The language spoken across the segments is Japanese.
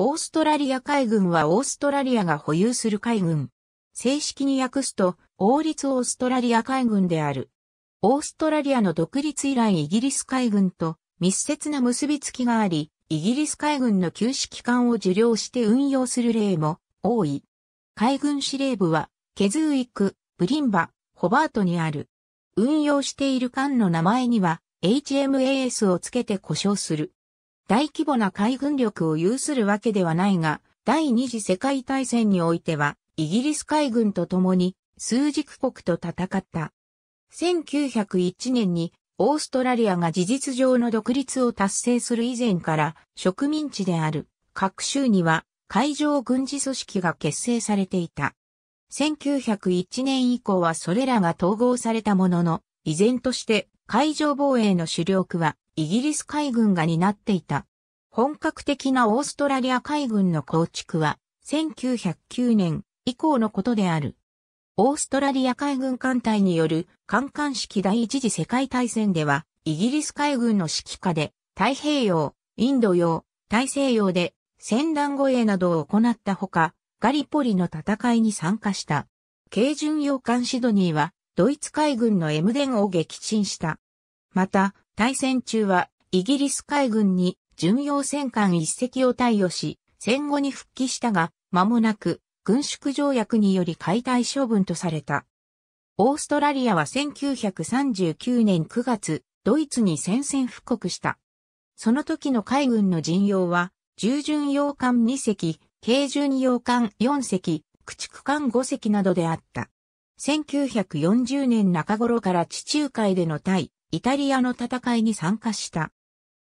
オーストラリア海軍はオーストラリアが保有する海軍。正式に訳すと、王立オーストラリア海軍である。オーストラリアの独立以来イギリス海軍と密接な結びつきがあり、イギリス海軍の旧式艦を受領して運用する例も多い。海軍司令部は、ケズウィック、ブリンバ、ホバートにある。運用している艦の名前には、HMAS をつけて呼称する。大規模な海軍力を有するわけではないが、第二次世界大戦においては、イギリス海軍と共に数軸国と戦った。1901年にオーストラリアが事実上の独立を達成する以前から植民地である各州には海上軍事組織が結成されていた。1901年以降はそれらが統合されたものの、依然として海上防衛の主力はイギリス海軍が担っていた。本格的なオーストラリア海軍の構築は1909年以降のことである。オーストラリア海軍艦隊による艦艦式第一次世界大戦ではイギリス海軍の指揮下で太平洋、インド洋、大西洋で戦乱護衛などを行ったほか、ガリポリの戦いに参加した。軽巡洋艦シドニーはドイツ海軍のエムデンを撃沈した。また、対戦中は、イギリス海軍に巡洋戦艦一隻を貸与し、戦後に復帰したが、間もなく、軍縮条約により解体処分とされた。オーストラリアは1939年9月、ドイツに宣戦復刻した。その時の海軍の陣容は、従巡洋艦2隻、軽巡洋艦4隻、駆逐艦5隻などであった。1940年中頃から地中海での対イタリアの戦いに参加した。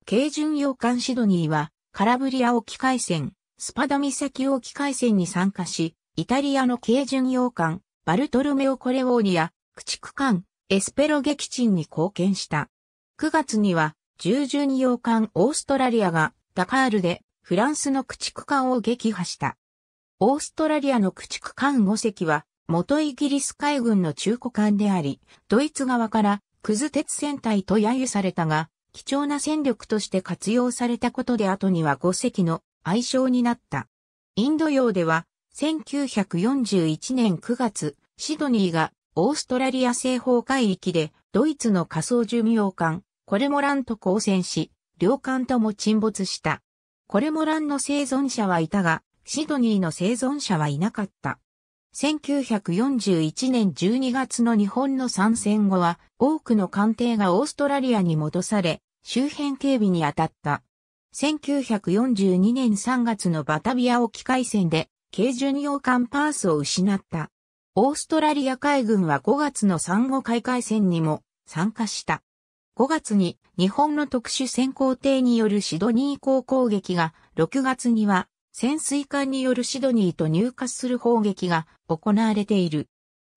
軽巡洋艦シドニーは、カラブリア沖海戦、スパダ岬沖海戦に参加し、イタリアの軽巡洋艦、バルトルメオ・コレオーニア、駆逐艦、エスペロ撃沈に貢献した。9月には、従巡洋艦オーストラリアが、ダカールで、フランスの駆逐艦を撃破した。オーストラリアの駆逐艦5隻は、元イギリス海軍の中古艦であり、ドイツ側からクズ鉄戦隊と揶揄されたが、貴重な戦力として活用されたことで後には5隻の愛称になった。インド洋では、1941年9月、シドニーがオーストラリア西方海域でドイツの仮想巡洋艦、コレモランと交戦し、両艦とも沈没した。コレモランの生存者はいたが、シドニーの生存者はいなかった。1941年12月の日本の参戦後は、多くの艦艇がオーストラリアに戻され、周辺警備に当たった。1942年3月のバタビア沖海戦で、軽巡洋艦パースを失った。オーストラリア海軍は5月の産後海海戦にも参加した。5月に日本の特殊潜航艇によるシドニー港攻撃が、6月には潜水艦によるシドニーと入荷する砲撃が行われている。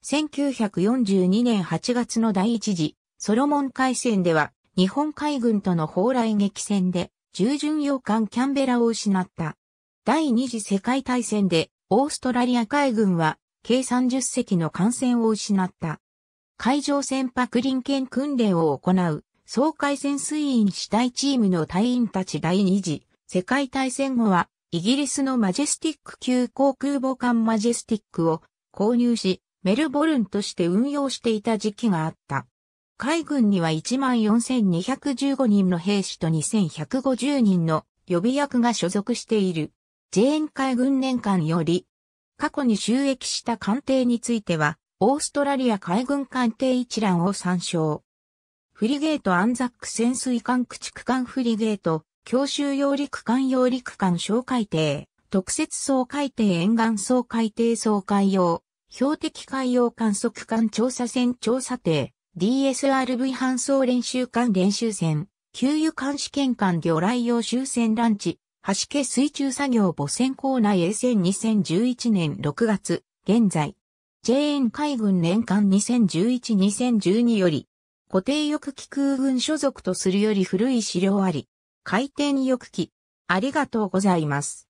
1942年8月の第一次ソロモン海戦では日本海軍との砲雷撃戦で従巡洋艦キャンベラを失った。第二次世界大戦でオーストラリア海軍は計30隻の艦船を失った。海上船舶臨検訓練を行う総海潜水員主体チームの隊員たち第二次世界大戦後はイギリスのマジェスティック級航空母艦マジェスティックを購入し、メルボルンとして運用していた時期があった。海軍には14,215人の兵士と2,150人の予備役が所属している。ジェーン海軍年間より、過去に収益した艦艇については、オーストラリア海軍艦艇一覧を参照。フリゲートアンザック潜水艦駆逐艦フリゲート、教習用陸艦用陸艦小海底、特設総海底沿岸総海底総海洋、標的海洋観測艦調査船調査艇、DSRV 搬送練習艦練習船、給油艦試験艦魚雷用終戦ランチ、橋家水中作業母船港内衛船2011年6月、現在、JN 海軍年間2011-2012より、固定翼機空軍所属とするより古い資料あり、回転翼機。ありがとうございます。